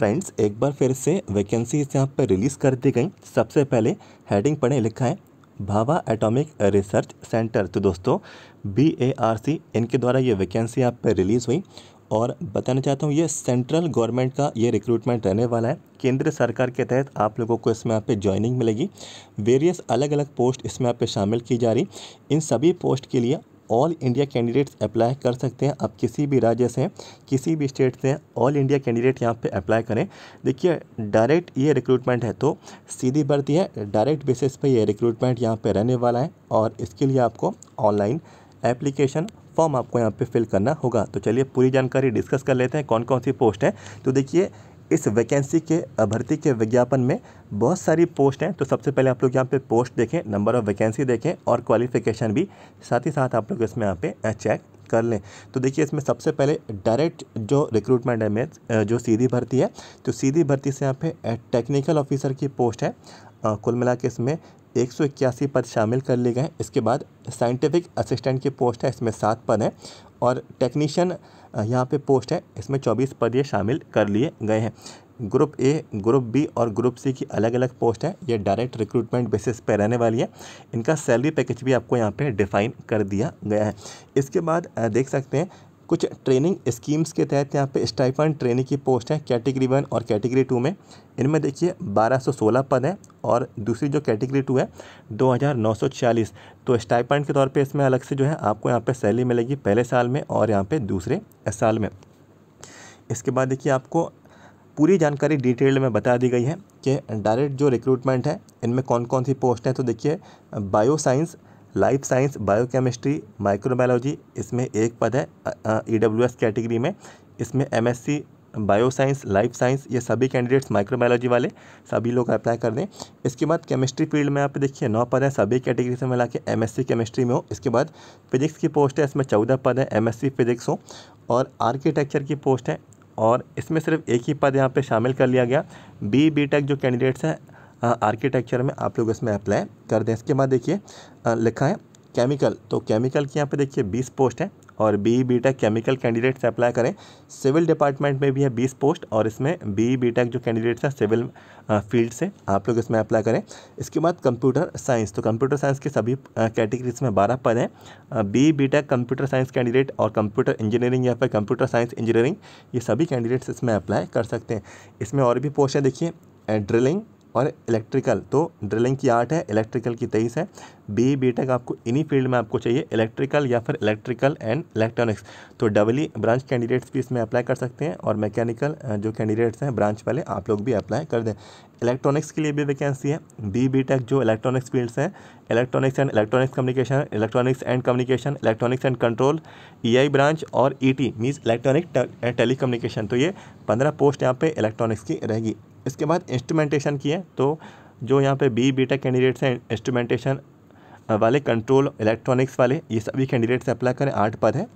friends एक बार फिर से वैकेंसीज यहाँ पर रिलीज़ कर दी गई सबसे पहले हेडिंग पढ़े लिखा है भावा एटॉमिक रिसर्च सेंटर तो दोस्तों बी ए आर सी इनके द्वारा ये वैकेंसी यहाँ पर रिलीज़ हुई और बताना चाहता हूँ ये सेंट्रल गवर्नमेंट का ये रिक्रूटमेंट रहने वाला है केंद्र सरकार के तहत आप लोगों को इसमें यहाँ पे ज्वाइनिंग मिलेगी वेरियस अलग अलग पोस्ट इसमें यहाँ पे शामिल की जा रही इन सभी पोस्ट के लिए ऑल इंडिया कैंडिडेट्स अप्लाई कर सकते हैं आप किसी भी राज्य से किसी भी स्टेट से ऑल इंडिया कैंडिडेट यहाँ पे अप्लाई करें देखिए डायरेक्ट ये रिक्रूटमेंट है तो सीधी भर्ती है डायरेक्ट बेसिस पे ये रिक्रूटमेंट यहाँ पे रहने वाला है और इसके लिए आपको ऑनलाइन एप्लीकेशन फॉर्म आपको यहाँ पर फिल करना होगा तो चलिए पूरी जानकारी डिस्कस कर लेते हैं कौन कौन सी पोस्ट है तो देखिए इस वैकेंसी के भर्ती के विज्ञापन में बहुत सारी पोस्ट हैं तो सबसे पहले आप लोग यहाँ पे पोस्ट देखें नंबर ऑफ़ वैकेंसी देखें और क्वालिफिकेशन भी साथ ही साथ आप लोग इसमें यहाँ पे चेक कर लें तो देखिए इसमें सबसे पहले डायरेक्ट जो रिक्रूटमेंट है जो सीधी भर्ती है तो सीधी भर्ती से यहाँ पे टेक्निकल ऑफिसर की पोस्ट है कुल मिला के इसमें एक सौ इक्यासी पद शामिल कर लिए गए हैं इसके बाद साइंटिफिक असिस्टेंट की पोस्ट है इसमें सात पद हैं और टेक्नीशियन यहाँ पे पोस्ट है इसमें चौबीस पद ये शामिल कर लिए गए हैं ग्रुप ए ग्रुप बी और ग्रुप सी की अलग अलग पोस्ट है ये डायरेक्ट रिक्रूटमेंट बेसिस पर रहने वाली है इनका सैलरी पैकेज भी आपको यहाँ पे डिफ़ाइन कर दिया गया है इसके बाद देख सकते हैं कुछ ट्रेनिंग स्कीम्स के तहत यहाँ पे स्टाइफन ट्रेनिंग की पोस्ट है कैटेगरी वन और कैटेगरी टू में इनमें देखिए 1216 पद हैं और दूसरी जो कैटेगरी टू है 2940 तो स्टाइफन के तौर पे इसमें अलग से जो है आपको यहाँ पे सैलरी मिलेगी पहले साल में और यहाँ पे दूसरे साल में इसके बाद देखिए आपको पूरी जानकारी डिटेल में बता दी गई है कि डायरेक्ट जो रिक्रूटमेंट है इनमें कौन कौन सी पोस्ट हैं तो देखिए bioscience life science biochemistry microbiology इसमें एक पद है ई डब्ल्यू एस कैटेगरी में इसमें M S C bio science life science ये सभी कैंडिडेट्स माइक्रोबायोलॉजी वाले सभी लोग अप्लाई कर दें इसके बाद केमिस्ट्री फील्ड में आप देखिए नौ पद हैं सभी कैटेगरी से मिला के एम केमिस्ट्री में हो इसके बाद फिजिक्स की पोस्ट है इसमें चौदह पद है एम फिजिक्स हो और आर्किटेक्चर की पोस्ट है और इसमें सिर्फ एक ही पद यहाँ पे शामिल कर लिया गया बी बी टेक जो कैंडिडेट्स हैं आर्किटेक्चर में आप लोग इसमें अप्लाई कर दें इसके बाद देखिए लिखा है केमिकल तो केमिकल की यहाँ पे देखिए बीस पोस्ट है और B B tech chemical candidates apply करें सिविल डिपार्टमेंट में भी है बीस पोस्ट और इसमें बी बी टेक जो कैंडिडेट्स हैं सिविल फील्ड से आप लोग इसमें अप्लाई करें इसके बाद कंप्यूटर साइंस तो कंप्यूटर साइंस के सभी कैटेगरीज में बारह पद हैं B B tech computer science candidate और कंप्यूटर इंजीनियरिंग या फिर कंप्यूटर साइंस इंजीनियरिंग ये सभी कैंडिडेट्स इसमें अप्लाई कर सकते हैं इसमें और भी पोस्ट है देखिए ड्रिलिंग और इलेक्ट्रिकल तो ड्रिलिंग की आठ है इलेक्ट्रिकल की तेईस है बी बी टेक आपको इन्हीं फील्ड में आपको चाहिए इलेक्ट्रिकल या फिर इलेक्ट्रिकल एंड इलेक्ट्रॉनिक्स तो डबल ई ब्रांच कैंडिडेट्स भी इसमें अप्लाई कर सकते हैं और मैकेनिकल जो कैंडिडेट्स हैं ब्रांच वाले आप लोग भी अप्लाई कर दें इलेक्ट्रॉनिक्स के लिए भी वैकेंसी है बी बी टेक जो इलेक्ट्रॉनिक्स फील्ड्स हैं electronics and electronics communication electronics and communication electronics and control E I branch और E T means electronic telecommunication तो ये पंद्रह पोस्ट यहाँ पे इलेक्ट्रॉनिक्स की रहेगी इसके बाद इंस्ट्रूमेंटेशन की है तो जो यहाँ पे बी बीटा कैंडिडेट्स हैं इंस्ट्रूमेंटेशन वाले कंट्रोल इलेक्ट्रॉनिक्स वाले ये सभी कैंडिडेट्स अप्लाई करें आठ पद हैं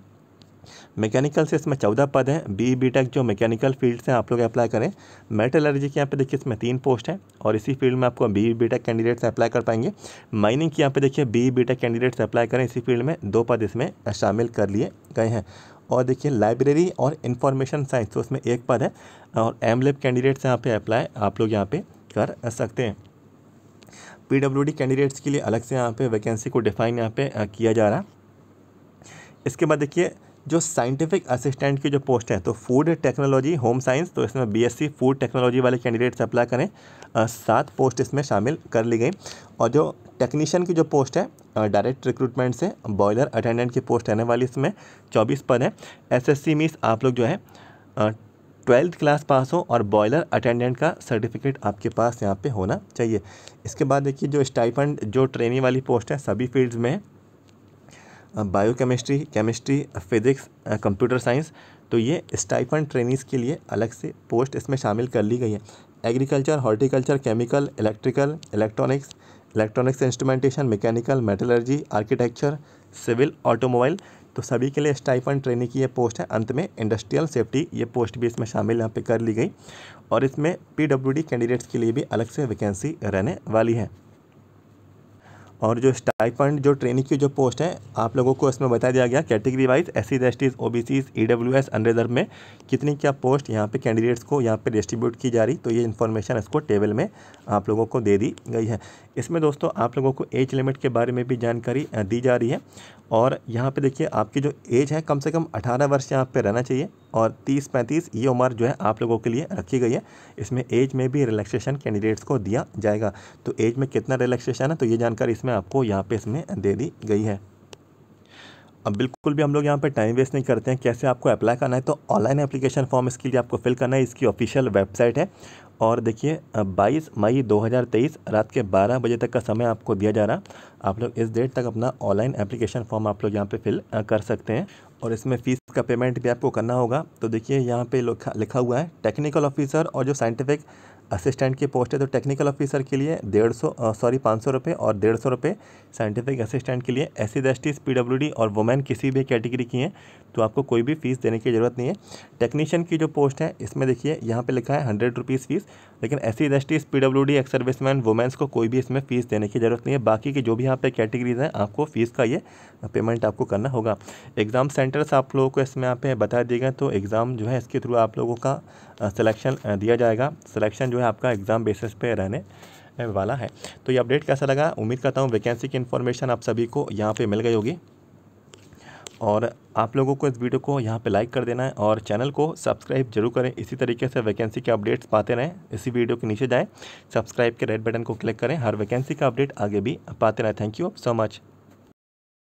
मैकेनिकल से इसमें चौदह पद हैं बी बी टेक जो मैकेनिकल फील्ड से आप लोग अप्लाई करें मेटलर्जी के यहाँ पे देखिए इसमें तीन पोस्ट हैं और इसी फील्ड में आपको B B tech candidates apply कर पाएंगे माइनिंग की यहाँ पे देखिए B B tech candidates apply करें इसी फील्ड में दो पद इसमें शामिल कर लिए गए हैं और देखिए लाइब्रेरी और इन्फॉर्मेशन साइंस तो उसमें एक पद है और एम लेब कैंडिडेट्स यहाँ पे अप्लाई आप लोग यहाँ पे कर सकते हैं डी कैंडिडेट्स के लिए अलग से यहाँ पे वैकेंसी को डिफाइन यहाँ पे किया जा रहा है इसके बाद देखिए जो साइंटिफिक असिस्टेंट की जो पोस्ट है तो फूड टेक्नोलॉजी होम साइंस तो इसमें बीएससी फूड टेक्नोलॉजी वाले कैंडिडेट्स अप्लाई करें सात पोस्ट इसमें शामिल कर ली गई और जो टेक्नीशियन की जो पोस्ट है डायरेक्ट रिक्रूटमेंट से बॉयलर अटेंडेंट की पोस्ट रहने वाली इसमें चौबीस पद है एस मीस आप लोग जो है ट्वेल्थ क्लास पास हो और बॉयलर अटेंडेंट का सर्टिफिकेट आपके पास यहाँ पे होना चाहिए इसके बाद देखिए जो स्टाइपेंड जो ट्रेनिंग वाली पोस्ट है सभी फील्ड्स में biochemistry chemistry physics computer science तो ये स्टाइफन ट्रेनिंग के लिए अलग से पोस्ट इसमें शामिल कर ली गई है agriculture horticulture chemical electrical electronics electronics instrumentation mechanical metallurgy architecture civil automobile तो सभी के लिए स्टाइफन ट्रेनिंग की ये पोस्ट है अंत में इंडस्ट्रियल सेफ्टी ये पोस्ट भी इसमें शामिल यहाँ पे कर ली गई और इसमें पीडब्ल्यूडी कैंडिडेट्स के लिए भी अलग से वैकेंसी रहने वाली है और जो स्टाइपेंड जो ट्रेनिंग की जो पोस्ट है आप लोगों को इसमें बता दिया गया category wise S C S Ts O B Cs E W S unreserve में कितनी क्या पोस्ट यहाँ पे कैंडिडेट्स को यहाँ पे डिस्ट्रीब्यूट की जा रही तो ये इन्फॉर्मेशन इसको टेबल में आप लोगों को दे दी गई है इसमें दोस्तों आप लोगों को एज लिमिट के बारे में भी जानकारी दी जा रही है और यहाँ पे देखिए आपकी जो एज है कम से कम 18 वर्ष यहाँ पे रहना चाहिए और 30 पैंतीस ये उम्र जो है आप लोगों के लिए रखी गई है इसमें एज में भी रिलैक्सेशन कैंडिडेट्स को दिया जाएगा तो एज में कितना रिलैक्सेशन है तो ये जानकारी इसमें आपको यहाँ पे इसमें दे दी गई है अब बिल्कुल भी हम लोग यहाँ पे टाइम वेस्ट नहीं करते हैं कैसे आपको अप्लाई करना है तो ऑनलाइन एप्लीकेशन फॉर्म इसके लिए आपको फिल करना है इसकी ऑफिशियल वेबसाइट है और देखिए 22 मई 2023 रात के 12 बजे तक का समय आपको दिया जा रहा आप लोग इस डेट तक अपना ऑनलाइन एप्लीकेशन फॉर्म आप लोग यहाँ पे फिल कर सकते हैं और इसमें फ़ीस का पेमेंट भी आपको करना होगा तो देखिए यहाँ पे लिखा हुआ है टेक्निकल ऑफिसर और जो साइंटिफिक असिस्टेंट की पोस्ट है तो टेक्निकल ऑफिसर के लिए डेढ़ सौ सॉरी पाँच सौ रुपये और डेढ़ सौ रुपये साइंटिफिक असिस्टेंट के लिए S C S T P W D और वुमेन किसी भी कैटेगरी की हैं तो आपको कोई भी फीस देने की ज़रूरत नहीं है टेक्नीशियन की जो पोस्ट है इसमें देखिए यहाँ पर लिखा है हंड्रेड रुपीज़ फीस लेकिन ऐसी industries P W D ex serviceman womens को कोई भी इसमें फ़ीस देने की ज़रूरत नहीं है बाकी की जो भी यहाँ पे कैटेगरीज हैं आपको फ़ीस का ये पेमेंट आपको करना होगा एग्ज़ाम सेंटर्स आप लोगों को इसमें यहाँ पे बता दिए गए तो एग्ज़ाम जो है इसके थ्रू आप लोगों का सिलेक्शन दिया जाएगा सिलेक्शन जो है आपका एग्ज़ाम बेसिस पे रहने वाला है तो ये अपडेट कैसा लगा उम्मीद करता हूँ वैकेंसी की इन्फॉर्मेशन आप सभी को यहाँ पर मिल गई होगी और आप लोगों को इस वीडियो को यहाँ पे लाइक कर देना है और चैनल को सब्सक्राइब जरूर करें इसी तरीके से वैकेंसी के अपडेट्स पाते रहें इसी वीडियो के नीचे जाएँ सब्सक्राइब के रेड बटन को क्लिक करें हर वैकेंसी का अपडेट आगे भी पाते रहें थैंक यू सो मच